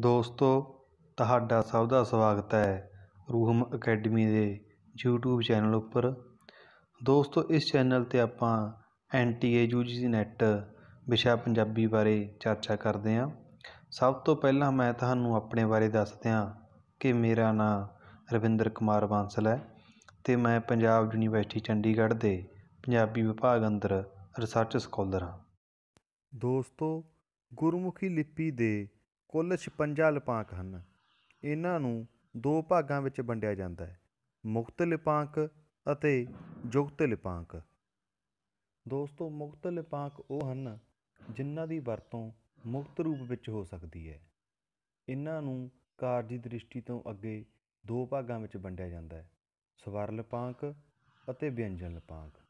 ਦੋਸਤੋ ਤੁਹਾਡਾ ਸਭ ਦਾ ਸਵਾਗਤ ਹੈ ਰੂਹਮ ਅਕੈਡਮੀ ਦੇ YouTube ਚੈਨਲ ਉੱਪਰ ਦੋਸਤੋ ਇਸ ਚੈਨਲ ਤੇ ਆਪਾਂ ਐਨਟੀਏ ਯੂਜੀਸੀ ਨੈਟ ਵਿਸ਼ਾ ਪੰਜਾਬੀ ਬਾਰੇ ਚਰਚਾ ਕਰਦੇ ਹਾਂ ਸਭ ਤੋਂ ਪਹਿਲਾਂ ਮੈਂ ਤੁਹਾਨੂੰ ਆਪਣੇ ਬਾਰੇ ਦੱਸ ਦਿਆਂ ਕਿ ਮੇਰਾ ਨਾਮ ਰਵਿੰਦਰ ਕੁਮਾਰ ਬਾਂਸਲ ਹੈ ਤੇ ਮੈਂ ਪੰਜਾਬ ਯੂਨੀਵਰਸਿਟੀ ਚੰਡੀਗੜ੍ਹ ਦੇ ਪੰਜਾਬੀ ਵਿਭਾਗ ਅੰਦਰ ਰਿਸਰਚ ਸਕਾਲਰ ਹਾਂ ਦੋਸਤੋ ਗੁਰਮੁਖੀ ਲਿਪੀ ਦੇ ਕੁੱਲ 56 ਲਿਪਾਂਕ ਹਨ ਇਹਨਾਂ ਨੂੰ ਦੋ ਭਾਗਾਂ ਵਿੱਚ ਵੰਡਿਆ ਜਾਂਦਾ ਹੈ ਮੁਕਤ ਲਿਪਾਂਕ ਅਤੇ ਜੁਗਤ ਲਿਪਾਂਕ ਦੋਸਤੋ ਮੁਕਤ ਲਿਪਾਂਕ ਉਹ ਹਨ ਜਿਨ੍ਹਾਂ ਦੀ ਵਰਤੋਂ ਮੁਕਤ ਰੂਪ ਵਿੱਚ ਹੋ ਸਕਦੀ ਹੈ ਇਹਨਾਂ ਨੂੰ ਕਾਰਜੀ ਦ੍ਰਿਸ਼ਟੀ ਤੋਂ ਅੱਗੇ ਦੋ ਭਾਗਾਂ ਵਿੱਚ ਵੰਡਿਆ ਜਾਂਦਾ ਹੈ ਸਵਰ ਲਿਪਾਂਕ ਅਤੇ ਵਿਅੰਜਨ ਲਿਪਾਂਕ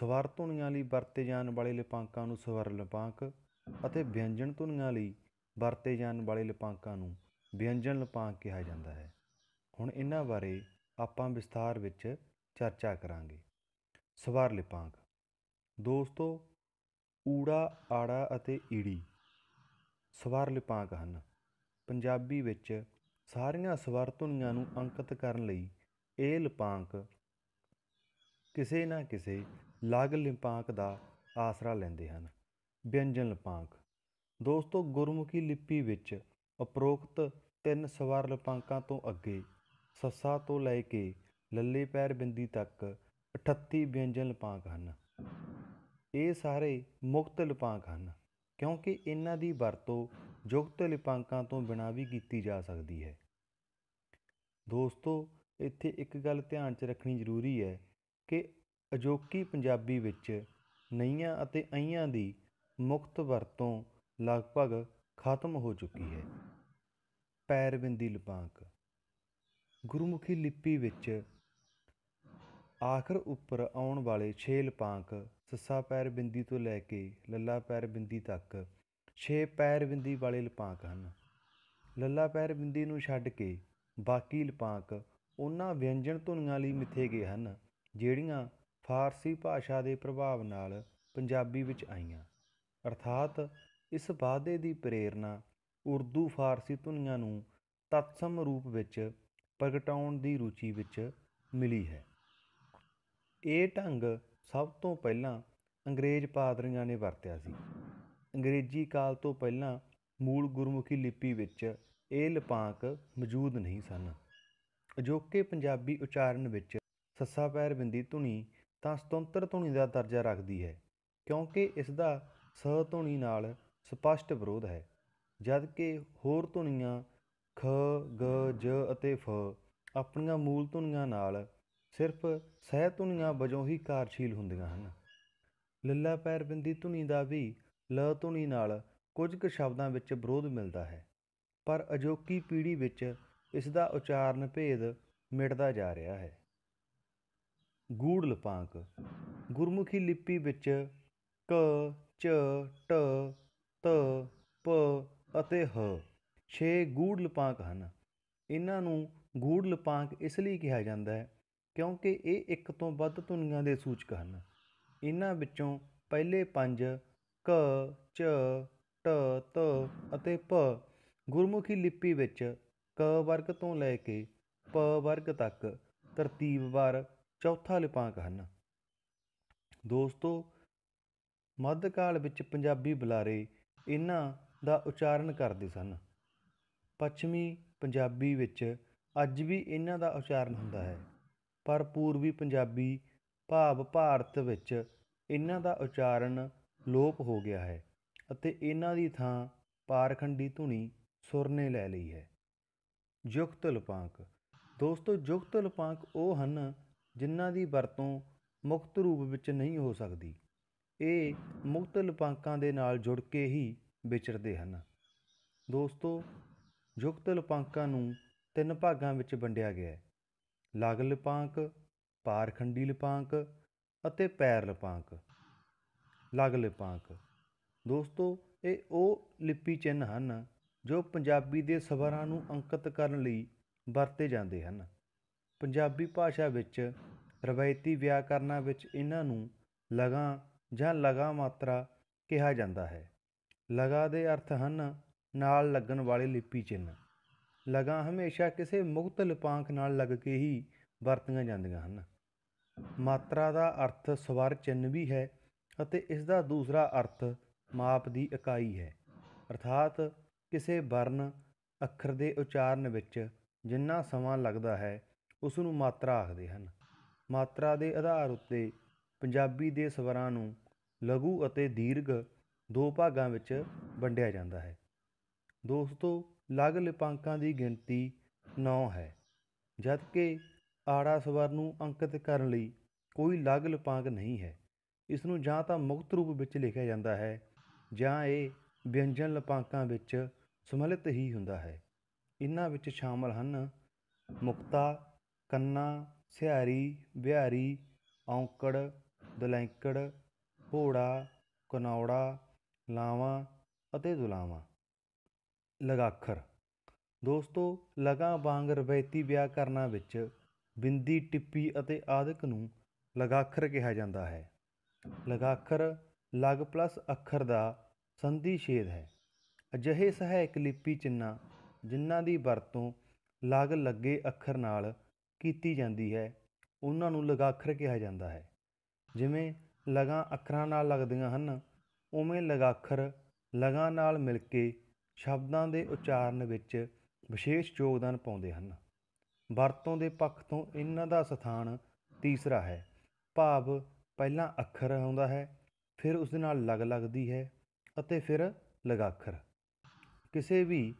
ਸਵਰ ਧੁਨੀਆਂ ਲਈ ਵਰਤੇ ਜਾਣ ਵਾਲੇ ਲਿਪਾਂਕਾਂ ਨੂੰ ਸਵਰ ਲਿਪਾਂਕ ਅਤੇ ਵਿਅੰਜਨ ਧੁਨੀਆਂ ਲਈ ਵਰਤੇ ਜਾਣ ਵਾਲੇ ਲਿਪਾਂਕਾਂ ਨੂੰ ਵਿਅੰਜਨ ਲਿਪਾਂਕ ਕਿਹਾ ਜਾਂਦਾ ਹੈ ਹੁਣ ਇਹਨਾਂ ਬਾਰੇ ਆਪਾਂ ਵਿਸਥਾਰ ਵਿੱਚ ਚਰਚਾ ਕਰਾਂਗੇ ਸਵਾਰ ਲਿਪਾਂਕ ਦੋਸਤੋ ਊੜਾ ਆੜਾ ਅਤੇ ਈੜੀ ਸਵਾਰ ਲਿਪਾਂਕ ਹਨ ਪੰਜਾਬੀ ਵਿੱਚ ਸਾਰੀਆਂ ਸਵਰ ਧੁਨੀਆਂ ਨੂੰ ਅੰਕਿਤ ਕਰਨ ਲਈ ਇਹ ਲਿਪਾਂਕ ਕਿਸੇ ਨਾ ਕਿਸੇ ਲਾਗ ਲਿਪਾਂਕ ਦਾ ਆਸਰਾ ਲੈਂਦੇ ਹਨ ਵਿਅੰਜਨ ਲਿਪਾਂਕ ਦੋਸਤੋ ਗੁਰਮੁਖੀ ਲਿਪੀ ਵਿੱਚ ਉਪਰੋਕਤ ਤਿੰਨ ਸਵਰ ਲਪਾਂਕਾਂ ਤੋਂ ਅੱਗੇ ਸੱਸਾ ਤੋਂ ਲੈ ਕੇ ਲੱਲੇ ਪੈਰ ਬਿੰਦੀ ਤੱਕ 38 ਵਿਅੰਜਨ ਲਪਾਂਕ ਹਨ ਇਹ ਸਾਰੇ ਮੁਕਤ ਲਪਾਂਕ ਹਨ ਕਿਉਂਕਿ ਇਹਨਾਂ ਦੀ ਵਰਤੋਂ ਜੁਗਤ ਲਪਾਂਕਾਂ ਤੋਂ ਬਿਨਾਂ ਵੀ ਕੀਤੀ ਜਾ ਸਕਦੀ ਹੈ ਦੋਸਤੋ ਇੱਥੇ ਇੱਕ ਗੱਲ ਧਿਆਨ 'ਚ ਰੱਖਣੀ ਜ਼ਰੂਰੀ ਹੈ ਕਿ ਅਜੋਕੀ ਪੰਜਾਬੀ ਵਿੱਚ ਨਈਆਂ ਅਤੇ ਅਈਆਂ ਦੀ ਮੁਕਤ ਵਰਤੋਂ ਲਗਭਗ ਖਤਮ ਹੋ ਚੁੱਕੀ ਹੈ ਪੈਰਵਿੰਦੀ ਲਿਪਾਂਕ ਗੁਰਮੁਖੀ ਲਿਪੀ ਵਿੱਚ ਆਖਰ ਉੱਪਰ ਆਉਣ ਵਾਲੇ 6 ਲਿਪਾਂਕ ਸੱਸਾ ਪੈਰ ਬਿੰਦੀ ਤੋਂ ਲੈ ਕੇ ਲੱਲਾ ਪੈਰ ਬਿੰਦੀ ਤੱਕ 6 ਪੈਰ ਬਿੰਦੀ ਵਾਲੇ ਲਿਪਾਂਕ ਹਨ ਲੱਲਾ ਪੈਰ ਬਿੰਦੀ ਨੂੰ ਛੱਡ ਕੇ ਬਾਕੀ ਲਿਪਾਂਕ ਉਹਨਾਂ ਵਿਅੰਜਨ ਧੁਨੀਆਂ ਲਈ ਮਿੱਥੇ ਗਏ ਹਨ ਜਿਹੜੀਆਂ ਫਾਰਸੀ ਭਾਸ਼ਾ ਦੇ ਪ੍ਰਭਾਵ ਨਾਲ ਪੰਜਾਬੀ ਵਿੱਚ ਆਈਆਂ ਅਰਥਾਤ ਇਸ ਵਾਅਦੇ ਦੀ ਪ੍ਰੇਰਣਾ ਉਰਦੂ ਫਾਰਸੀ ਧੁਨੀਆਂ ਨੂੰ ਤਤਸਮ ਰੂਪ ਵਿੱਚ ਪ੍ਰਗਟਾਉਣ ਦੀ ਰੁਚੀ ਵਿੱਚ ਮਿਲੀ ਹੈ ਇਹ ਢੰਗ ਸਭ ਤੋਂ ਪਹਿਲਾਂ ਅੰਗਰੇਜ਼ ਪਾਦਰੀਆਂ ਨੇ ਵਰਤਿਆ ਸੀ ਅੰਗਰੇਜ਼ੀ ਕਾਲ ਤੋਂ ਪਹਿਲਾਂ ਮੂਲ ਗੁਰਮੁਖੀ ਲਿਪੀ ਵਿੱਚ ਇਹ ਲਪਾਂਕ ਮੌਜੂਦ ਨਹੀਂ ਸਨ ਅਜੋਕੇ ਪੰਜਾਬੀ ਉਚਾਰਨ ਵਿੱਚ ਸੱਸਾ ਪੈਰ ਬਿੰਦੀ ਧੁਨੀ ਤਾਂ ਸੁਤੰਤਰ ਧੁਨੀ ਦਾ ਦਰਜਾ ਰੱਖਦੀ ਹੈ ਕਿਉਂਕਿ ਇਸ ਦਾ ਸ ਧੁਨੀ ਨਾਲ ਸਪਸ਼ਟ ਵਿਰੋਧ ਹੈ ਜਦ ਕਿ ਹੋਰ ਧੁਨੀਆਂ ਖ ਗ ਜ ਅਤੇ ਫ ਆਪਣੀਆਂ ਮੂਲ ਧੁਨੀਆਂ ਨਾਲ ਸਿਰਫ ਸਹਿ ਧੁਨੀਆਂ ਵਜੋਂ ਹੀ ਕਾਰਜਸ਼ੀਲ ਹੁੰਦੀਆਂ ਹਨ ਲੱਲਾ ਬਿੰਦੀ ਧੁਨੀ ਦਾ ਵੀ ਲ ਧੁਨੀ ਨਾਲ ਕੁਝ ਕੁ ਸ਼ਬਦਾਂ ਵਿੱਚ ਵਿਰੋਧ ਮਿਲਦਾ ਹੈ ਪਰ ਅਜੋਕੀ ਪੀੜ੍ਹੀ ਵਿੱਚ ਇਸ ਦਾ ਉਚਾਰਨ ਭੇਦ ਮਿਟਦਾ ਜਾ ਰਿਹਾ ਹੈ ਗੂੜ ਲਪਾਂਕ ਗੁਰਮੁਖੀ ਲਿਪੀ ਵਿੱਚ ਕ ਚ ਟ ਪ ਅਤੇ ਹ ਛੇ ਗੂੜ ਲਪਾਂਕ ਹਨ ਇਹਨਾਂ ਨੂੰ ਗੂੜ ਲਪਾਂਕ ਇਸ ਲਈ ਕਿਹਾ ਜਾਂਦਾ ਹੈ ਕਿਉਂਕਿ ਇਹ ਇੱਕ ਤੋਂ ਵੱਧ ਧੁਨੀਆਂ ਦੇ ਸੂਚਕ ਹਨ ਇਹਨਾਂ ਵਿੱਚੋਂ ਪਹਿਲੇ ਪੰਜ ਕ ਚ ਟ ਤ ਅਤੇ ਪ ਗੁਰਮੁਖੀ ਲਿਪੀ ਵਿੱਚ ਕ ਵਰਗ ਤੋਂ ਲੈ ਕੇ ਪ ਵਰਗ ਤੱਕ ਤਰਤੀਬਵਾਰ ਚੌਥਾ ਲਿਪਾਂਕ ਹਨ ਦੋਸਤੋ ਮੱਧਕਾਲ ਵਿੱਚ ਪੰਜਾਬੀ ਬੁਲਾਰੇ ਇਹਨਾਂ ਦਾ ਉਚਾਰਨ ਕਰਦੇ ਸਨ ਪੱਛਮੀ ਪੰਜਾਬੀ ਵਿੱਚ ਅੱਜ ਵੀ ਇਹਨਾਂ ਦਾ ਉਚਾਰਨ ਹੁੰਦਾ ਹੈ ਪਰ ਪੂਰਬੀ ਪੰਜਾਬੀ ਭਾਵ ਭਾਰਤ ਵਿੱਚ ਇਹਨਾਂ ਦਾ ਉਚਾਰਨ ਲੋਪ ਹੋ ਗਿਆ ਹੈ ਅਤੇ ਇਹਨਾਂ ਦੀ ਥਾਂ ਪਾਰਖੰਡੀ ਧੁਨੀ ਸੁਰ ਨੇ ਲੈ ਲਈ ਹੈ ਜੁਗਤ ਲਪਾਂਕ ਦੋਸਤੋ ਜੁਗਤ ਲਪਾਂਕ ਉਹ ਹਨ ਜਿਨ੍ਹਾਂ ਦੀ ਵਰਤੋਂ ਮੁਕਤ ਰੂਪ ਵਿੱਚ ਨਹੀਂ ਹੋ ਸਕਦੀ ਇਹ ਮੁਕਤ ਲਪਾਂਕਾਂ ਦੇ ਨਾਲ ਜੁੜ ਕੇ ਹੀ ਵਿਚਰਦੇ ਹਨ ਦੋਸਤੋ ਜੁਗਤ ਲਪਾਂਕਾਂ ਨੂੰ ਤਿੰਨ ਭਾਗਾਂ ਵਿੱਚ ਵੰਡਿਆ ਗਿਆ ਹੈ ਲਗ ਲਪਾਂਕ ਪਾਰਖੰਡੀ ਲਪਾਂਕ ਅਤੇ ਪੈਰ ਲਪਾਂਕ ਲਗ ਲਪਾਂਕ ਦੋਸਤੋ ਇਹ ਉਹ ਲਿਪੀ ਚਿੰਨ ਹਨ ਜੋ ਪੰਜਾਬੀ ਦੇ ਸਵਰਾਂ ਨੂੰ ਅੰਕਿਤ ਕਰਨ ਲਈ ਵਰਤੇ ਜਾਂਦੇ ਹਨ ਪੰਜਾਬੀ ਭਾਸ਼ਾ ਵਿੱਚ ਰਵਾਇਤੀ ਵਿਆਕਰਨਾਂ ਵਿੱਚ ਇਹਨਾਂ ਨੂੰ ਲਗਾਂ ਜਾਂ ਲਗਾ ਮਾਤਰਾ ਕਿਹਾ ਜਾਂਦਾ ਹੈ ਲਗਾ ਦੇ ਅਰਥ ਹਨ ਨਾਲ ਲੱਗਣ ਵਾਲੇ ਲਿਪੀ ਚਿੰਨ ਲਗਾ ਹਮੇਸ਼ਾ ਕਿਸੇ ਮੁਕਤ ਲਿਪਾਂਕ ਨਾਲ ਲੱਗ ਕੇ ਹੀ ਵਰਤੀਆਂ ਜਾਂਦੀਆਂ ਹਨ ਮਾਤਰਾ ਦਾ ਅਰਥ ਸਵਰ ਚਿੰਨ ਵੀ ਹੈ ਅਤੇ ਇਸ ਦਾ ਦੂਸਰਾ ਅਰਥ ਮਾਪ ਦੀ ਇਕਾਈ ਹੈ ਅਰਥਾਤ ਕਿਸੇ ਵਰਨ ਅੱਖਰ ਦੇ ਉਚਾਰਨ ਵਿੱਚ ਜਿੰਨਾ ਸਮਾਂ ਲੱਗਦਾ ਹੈ ਉਸ ਨੂੰ ਮਾਤਰਾ ਆਖਦੇ ਹਨ ਮਾਤਰਾ ਦੇ ਆਧਾਰ ਉੱਤੇ ਪੰਜਾਬੀ ਦੇ ਸਵਰਾਂ ਨੂੰ ਲਘੂ ਅਤੇ ਦੀਰਘ ਦੋ ਭਾਗਾਂ ਵਿੱਚ ਵੰਡਿਆ ਜਾਂਦਾ ਹੈ ਦੋਸਤੋ ਲਗ ਲਿਪਾਂਕਾਂ ਦੀ ਗਿਣਤੀ 9 ਹੈ ਜਦ ਕਿ ਆੜਾ ਸਵਰ ਨੂੰ ਅੰਕਿਤ ਕਰਨ ਲਈ ਕੋਈ ਲਗ ਲਿਪਾਂਕ ਨਹੀਂ ਹੈ ਇਸ ਨੂੰ ਜਾਂ ਤਾਂ ਮੁਕਤ ਰੂਪ ਵਿੱਚ ਲਿਖਿਆ ਜਾਂਦਾ ਹੈ ਜਾਂ ਇਹ ਵਿਅੰਜਨ ਲਿਪਾਂਕਾਂ ਵਿੱਚ ਸਮਲਿਤ ਹੀ ਹੁੰਦਾ ਹੈ ਇਹਨਾਂ ਵਿੱਚ ਸ਼ਾਮਲ ਹਨ ਮੁਕਤਾ ਕੰਨਾ ਸਿਹਾਰੀ ਬਿਹਾਰੀ ਔਂਕੜ ਦਲੈਂਕੜ ਘੋੜਾ ਕਨੌੜਾ ਲਾਵਾਂ ਅਤੇ ਜ਼ੁਲਾਵਾਂ ਲਗਾਖਰ ਦੋਸਤੋ ਲਗਾਂ ਵਾਂਗ ਰਵਾਇਤੀ ਵਿਆਕਰਨਾਂ ਵਿੱਚ ਬਿੰਦੀ ਟਿੱਪੀ ਅਤੇ ਆਦਿਕ ਨੂੰ ਲਗਾਖਰ ਕਿਹਾ ਜਾਂਦਾ ਹੈ ਲਗਾਖਰ ਲਗ ਪਲੱਸ ਅੱਖਰ ਦਾ ਸੰਧੀ ਛੇਦ ਹੈ ਅਜਿਹੇ ਸਹਾਇਕ ਲਿਪੀ ਚਿੰਨਾ ਜਿਨ੍ਹਾਂ ਦੀ ਵਰਤੋਂ ਲਗ ਲੱਗੇ ਅੱਖਰ ਨਾਲ ਕੀਤੀ ਜਾਂਦੀ ਹੈ ਉਹਨਾਂ ਨੂੰ ਲਗਾਖਰ ਕਿਹਾ ਜਾਂਦਾ ਹੈ ਜਿਵੇਂ ਲਗਾਂ ਅੱਖਰਾਂ ਨਾਲ ਲੱਗਦੀਆਂ ਹਨ ਉਵੇਂ ਲਗਾਖਰ ਲਗਾਂ ਨਾਲ ਮਿਲ ਕੇ ਸ਼ਬਦਾਂ ਦੇ ਉਚਾਰਨ ਵਿੱਚ ਵਿਸ਼ੇਸ਼ ਯੋਗਦਾਨ ਪਾਉਂਦੇ ਹਨ ਵਰਤੋਂ ਦੇ ਪੱਖ ਤੋਂ ਇਹਨਾਂ ਦਾ ਸਥਾਨ ਤੀਸਰਾ ਹੈ ਭਾਵ ਪਹਿਲਾਂ ਅੱਖਰ ਆਉਂਦਾ ਹੈ ਫਿਰ ਉਸ ਦੇ ਨਾਲ ਲਗ ਲੱਗਦੀ ਹੈ ਅਤੇ ਫਿਰ ਲਗਾਖਰ ਕਿਸੇ ਵੀ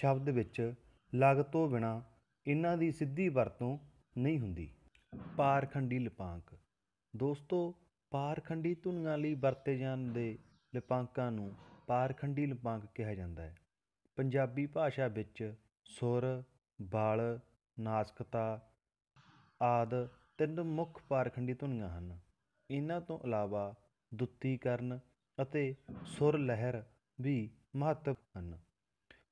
ਸ਼ਬਦ ਵਿੱਚ ਲਗ ਤੋਂ ਬਿਨਾ ਇਹਨਾਂ ਦੀ ਸਿੱਧੀ ਵਰਤੋਂ ਨਹੀਂ ਹੁੰਦੀ ਪਾਰਖੰਡੀ ਲਪਾਂਕ ਦੋਸਤੋ ਪਾਰਖੰਡੀ ਧੁਨੀਆਂ ਲਈ ਵਰਤੇ ਜਾਂਦੇ ਲਿਪਾਂਕਾਂ ਨੂੰ ਪਾਰਖੰਡੀ ਲਿਪਾਂਕ ਕਿਹਾ ਜਾਂਦਾ ਹੈ ਪੰਜਾਬੀ ਭਾਸ਼ਾ ਵਿੱਚ ਸੁਰ ਬਲ ਨਾਸਕਤਾ ਆਦ ਤਿੰਨ ਮੁੱਖ ਪਾਰਖੰਡੀ ਧੁਨੀਆਂ ਹਨ ਇਹਨਾਂ ਤੋਂ ਇਲਾਵਾ ਦੁੱਤੀਕਰਨ ਅਤੇ ਸੁਰ ਲਹਿਰ ਵੀ ਮਹੱਤਵ ਹਨ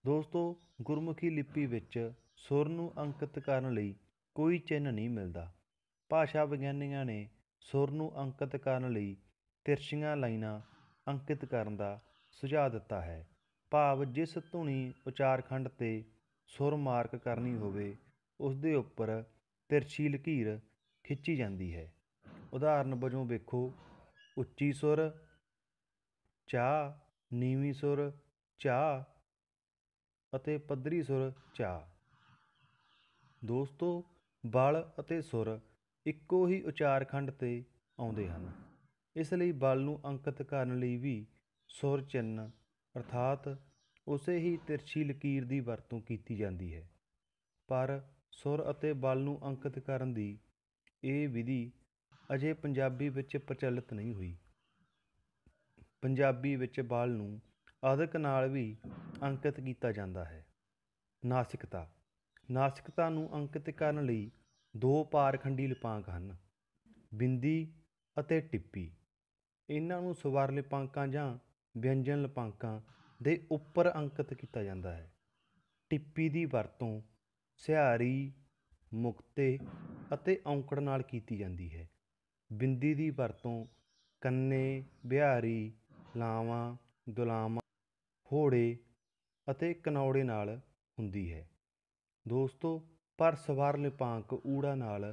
ਦੋਸਤੋ ਗੁਰਮੁਖੀ ਲਿਪੀ ਵਿੱਚ ਸੁਰ ਨੂੰ ਅੰਕਿਤ ਕਰਨ ਲਈ ਕੋਈ ਚਿੰਨ੍ਹ ਨਹੀਂ ਮਿਲਦਾ ਭਾਸ਼ਾ ਵਿਗਿਆਨੀਆਂ ਨੇ ਸੁਰ ਨੂੰ ਅੰਕਿਤ ਕਰਨ ਲਈ ਤਿਰਛੀਆਂ ਲਾਈਨਾਂ ਅੰਕਿਤ ਕਰਨ ਦਾ ਸੁਝਾਅ ਦਿੱਤਾ ਹੈ ਭਾਵ ਜਿਸ ਧੁਨੀ ਉਚਾਰਖੰਡ ਤੇ ਸੁਰ ਮਾਰਕ ਕਰਨੀ ਹੋਵੇ ਉਸ ਦੇ ਉੱਪਰ ਤਿਰਛੀ ਲਕੀਰ ਖਿੱਚੀ ਜਾਂਦੀ ਹੈ ਉਦਾਹਰਨ ਵਜੋਂ ਵੇਖੋ ਉੱਚੀ ਸੁਰ ਚਾ ਨੀਵੀਂ ਸੁਰ ਚਾ ਅਤੇ ਪੱਧਰੀ ਸੁਰ ਚਾ ਦੋਸਤੋ ਬਲ ਅਤੇ ਸੁਰ ਇੱਕੋ ਹੀ ਉਚਾਰਖੰਡ ਤੇ ਆਉਂਦੇ ਹਨ ਇਸ ਲਈ ਬਲ ਨੂੰ ਅੰਕਿਤ ਕਰਨ ਲਈ ਵੀ ਸੁਰ ਚਿੰਨ ਅਰਥਾਤ ਉਸੇ ਹੀ ਤਿਰਛੀ ਲਕੀਰ ਦੀ ਵਰਤੋਂ ਕੀਤੀ ਜਾਂਦੀ ਹੈ ਪਰ ਸੁਰ ਅਤੇ ਬਲ ਨੂੰ ਅੰਕਿਤ ਕਰਨ ਦੀ ਇਹ ਵਿਧੀ ਅਜੇ ਪੰਜਾਬੀ ਵਿੱਚ ਪ੍ਰਚਲਿਤ ਨਹੀਂ ਹੋਈ ਪੰਜਾਬੀ ਵਿੱਚ ਬਲ ਨੂੰ ਅਧਿਕ ਨਾਲ ਵੀ ਅੰਕਿਤ ਕੀਤਾ ਜਾਂਦਾ ਹੈ ਨਾਸਿਕਤਾ ਨਾਸਿਕਤਾ ਨੂੰ ਅੰਕਿਤ ਕਰਨ ਲਈ ਦੋ ਪਾਰਖੰਡੀ ਲਿਪਾਂਕ ਹਨ ਬਿੰਦੀ ਅਤੇ ਟਿੱਪੀ ਇਹਨਾਂ ਨੂੰ ਸਵਰ ਲਿਪਾਂਕਾਂ ਜਾਂ ਵਿਅੰਜਨ ਲਿਪਾਂਕਾਂ ਦੇ ਉੱਪਰ ਅੰਕਿਤ ਕੀਤਾ ਜਾਂਦਾ ਹੈ ਟਿੱਪੀ ਦੀ ਵਰਤੋਂ ਸਿਹਾਰੀ ਮੁਕਤੇ ਅਤੇ ਔਂਕੜ ਨਾਲ ਕੀਤੀ ਜਾਂਦੀ ਹੈ ਬਿੰਦੀ ਦੀ ਵਰਤੋਂ ਕੰਨੇ ਬਿਹਾਰੀ ਲਾਵਾਂ ਦੁਲਾਵਾਂ ਹੋੜੇ ਅਤੇ ਕਨੌੜੇ ਨਾਲ ਹੁੰਦੀ ਹੈ ਦੋਸਤੋ ਪਰ ਸਵਰ ਲਿਪਾਂਕ ਊੜਾ ਨਾਲ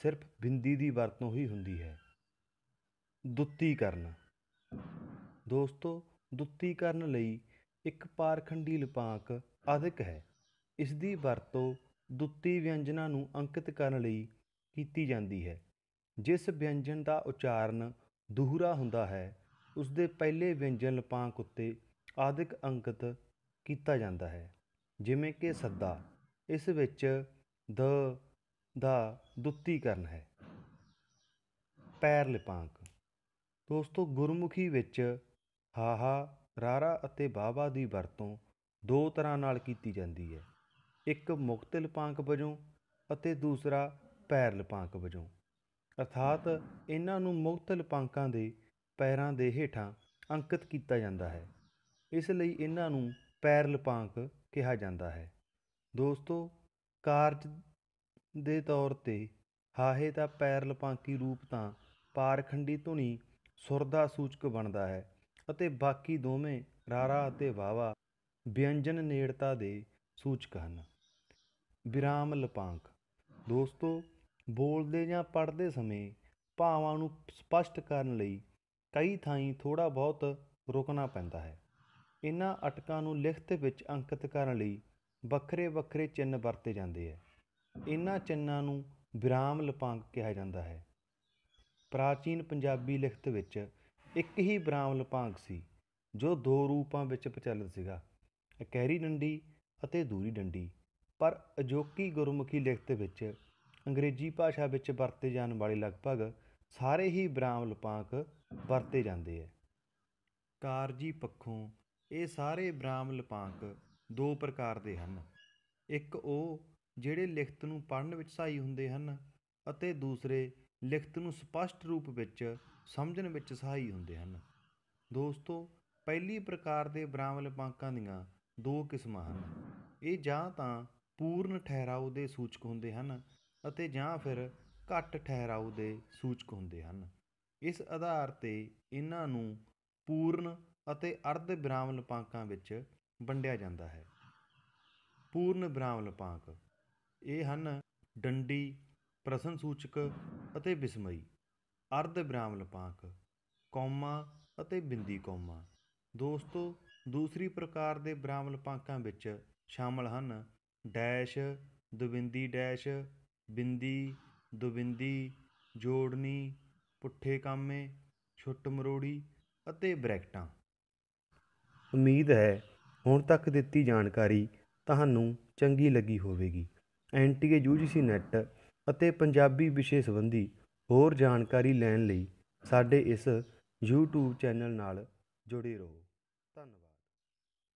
ਸਿਰਫ ਬਿੰਦੀ ਦੀ ਵਰਤੋਂ ਹੀ ਹੁੰਦੀ ਹੈ ਦੁੱਤੀ ਕਰਨ ਦੋਸਤੋ ਦੁੱਤੀ ਕਰਨ ਲਈ ਇੱਕ ਪਾਰਖੰਡੀ ਲਿਪਾਂਕ ਅਧਿਕ ਹੈ ਇਸ ਦੀ ਵਰਤੋਂ ਦੁੱਤੀ ਵਿਅੰਜਨਾਂ ਨੂੰ ਅੰਕਿਤ ਕਰਨ ਲਈ ਕੀਤੀ ਜਾਂਦੀ ਹੈ ਜਿਸ ਵਿਅੰਜਨ ਦਾ ਉਚਾਰਨ ਦੂਹਰਾ ਹੁੰਦਾ ਹੈ ਉਸ ਦੇ ਪਹਿਲੇ ਵਿਅੰਜਨ ਲਿਪਾਂਕ ਉੱਤੇ ਆਦਿਕ ਅੰਕਿਤ ਕੀਤਾ ਜਾਂਦਾ ਹੈ ਜਿਵੇਂ ਕਿ ਸੱਦਾ ਇਸ ਵਿੱਚ ਦ ਦਾ ਦੁੱਤੀਕਰਨ ਹੈ ਪੈਰ ਲਿਪਾਂਕ ਦੋਸਤੋ ਗੁਰਮੁਖੀ ਵਿੱਚ ਹਾਹਾ ਰਾਰਾ ਅਤੇ ਬਾਬਾ ਦੀ ਵਰਤੋਂ ਦੋ ਤਰ੍ਹਾਂ ਨਾਲ ਕੀਤੀ ਜਾਂਦੀ ਹੈ ਇੱਕ ਮੁਕਤ ਲਿਪਾਂਕ ਵਜੋਂ ਅਤੇ ਦੂਸਰਾ ਪੈਰ ਲਿਪਾਂਕ ਵਜੋਂ ਅਰਥਾਤ ਇਹਨਾਂ ਨੂੰ ਮੁਕਤ ਲਿਪਾਂਕਾਂ ਦੇ ਪੈਰਾਂ ਦੇ ਹੇਠਾਂ ਅੰਕਿਤ ਕੀਤਾ ਜਾਂਦਾ ਹੈ ਇਸ ਲਈ ਇਹਨਾਂ ਨੂੰ ਪੈਰ ਲਿਪਾਂਕ ਕਿਹਾ ਜਾਂਦਾ ਹੈ ਦੋਸਤੋ ਕਾਰਜ ਦੇ ਤੌਰ 'ਤੇ ਹਾਹੇ ਦਾ ਪਾਂਕੀ ਰੂਪ ਤਾਂ ਪਾਰਖੰਡੀ ਧੁਨੀ ਸੁਰ ਦਾ ਸੂਚਕ ਬਣਦਾ ਹੈ ਅਤੇ ਬਾਕੀ ਦੋਵੇਂ ਰਾਰਾ ਅਤੇ ਵਾਵਾ ਵਿਅੰਜਨ ਨੇੜਤਾ ਦੇ ਸੂਚਕ ਹਨ ਵਿਰਾਮ ਲਪਾਂਕ ਦੋਸਤੋ ਬੋਲਦੇ ਜਾਂ ਪੜ੍ਹਦੇ ਸਮੇਂ ਭਾਵਾਂ ਨੂੰ ਸਪਸ਼ਟ ਕਰਨ ਲਈ ਕਈ ਥਾਈਂ ਥੋੜਾ ਬਹੁਤ ਰੁਕਣਾ ਪੈਂਦਾ ਹੈ ਇਹਨਾਂ ਅਟਕਾਂ ਨੂੰ ਲਿਖਤ ਵਿੱਚ ਅੰਕਿਤ ਕਰਨ ਲਈ ਵੱਖਰੇ ਵੱਖਰੇ ਚਿੰਨ੍ਹ ਵਰਤੇ ਜਾਂਦੇ ਹੈ ਇਹਨਾਂ ਚਿੰਨ੍ਹਾਂ ਨੂੰ ਵਿਰਾਮ ਲਿਪਾਂਕ ਕਿਹਾ ਜਾਂਦਾ ਹੈ ਪ੍ਰਾਚੀਨ ਪੰਜਾਬੀ ਲਿਖਤ ਵਿੱਚ ਇੱਕ ਹੀ ਵਿਰਾਮ ਲਿਪਾਂਕ ਸੀ ਜੋ ਦੋ ਰੂਪਾਂ ਵਿੱਚ ਪ੍ਰਚਲਿਤ ਸੀਗਾ ਇਕਹਿਰੀ ਡੰਡੀ ਅਤੇ ਦੂਰੀ ਡੰਡੀ ਪਰ ਅਜੋਕੀ ਗੁਰਮੁਖੀ ਲਿਖਤ ਵਿੱਚ ਅੰਗਰੇਜ਼ੀ ਭਾਸ਼ਾ ਵਿੱਚ ਵਰਤੇ ਜਾਣ ਵਾਲੇ ਲਗਭਗ ਸਾਰੇ ਹੀ ਵਿਰਾਮ ਲਿਪਾਂਕ ਵਰਤੇ ਜਾਂਦੇ ਹੈ ਕਾਰਜੀ ਪੱਖੋਂ ਇਹ ਸਾਰੇ ਬ੍ਰਾਮ ਲਪਾਂਕ ਦੋ ਪ੍ਰਕਾਰ ਦੇ ਹਨ ਇੱਕ ਉਹ ਜਿਹੜੇ ਲਿਖਤ ਨੂੰ ਪੜ੍ਹਨ ਵਿੱਚ ਸਹਾਈ ਹੁੰਦੇ ਹਨ ਅਤੇ ਦੂਸਰੇ ਲਿਖਤ ਨੂੰ ਸਪਸ਼ਟ ਰੂਪ ਵਿੱਚ ਸਮਝਣ ਵਿੱਚ ਸਹਾਈ ਹੁੰਦੇ ਹਨ ਦੋਸਤੋ ਪਹਿਲੀ ਪ੍ਰਕਾਰ ਦੇ ਬ੍ਰਾਹਮਣ ਪਾਂਕਾਂ ਦੀਆਂ ਦੋ ਕਿਸਮਾਂ ਹਨ ਇਹ ਜਾਂ ਤਾਂ ਪੂਰਨ ਠਹਿਰਾਓ ਦੇ ਸੂਚਕ ਹੁੰਦੇ ਹਨ ਅਤੇ ਜਾਂ ਫਿਰ ਘੱਟ ਠਹਿਰਾਓ ਦੇ ਸੂਚਕ ਹੁੰਦੇ ਹਨ ਇਸ ਆਧਾਰ ਤੇ ਇਹਨਾਂ ਨੂੰ ਪੂਰਨ ਅਤੇ ਅਰਧ ਵਿਰਾਮ ਪਾਂਕਾਂ ਵਿੱਚ ਵੰਡਿਆ ਜਾਂਦਾ ਹੈ ਪੂਰਨ ਵਿਰਾਮ ਲਪਾਂਕ ਇਹ ਹਨ ਡੰਡੀ ਪ੍ਰਸ਼ਨ ਸੂਚਕ ਅਤੇ ਵਿਸਮਈ ਅਰਧ ਵਿਰਾਮ ਲਪਾਂਕ ਕੌਮਾ ਅਤੇ ਬਿੰਦੀ ਕੌਮਾ ਦੋਸਤੋ ਦੂਸਰੀ ਪ੍ਰਕਾਰ ਦੇ ਵਿਰਾਮ ਲਪਾਂਕਾਂ ਵਿੱਚ ਸ਼ਾਮਲ ਹਨ ਡੈਸ਼ ਦੁਬਿੰਦੀ ਡੈਸ਼ ਬਿੰਦੀ ਦੁਬਿੰਦੀ ਜੋੜਨੀ ਪੁੱਠੇ ਕਾਮੇ ਛੁੱਟ ਮਰੋੜੀ ਅਤੇ ਬ੍ਰੈਕਟਾਂ ਉਮੀਦ ਹੈ ਹੁਣ ਤੱਕ ਦਿੱਤੀ ਜਾਣਕਾਰੀ ਤੁਹਾਨੂੰ ਚੰਗੀ ਲੱਗੀ ਹੋਵੇਗੀ ਐਨਟੀਏ ਯੂਜੀਸੀ ਨੈਟ ਅਤੇ ਪੰਜਾਬੀ ਵਿਸ਼ੇ ਸੰਬੰਧੀ ਹੋਰ ਜਾਣਕਾਰੀ ਲੈਣ ਲਈ ਸਾਡੇ ਇਸ YouTube ਚੈਨਲ ਨਾਲ ਜੁੜੇ ਰਹੋ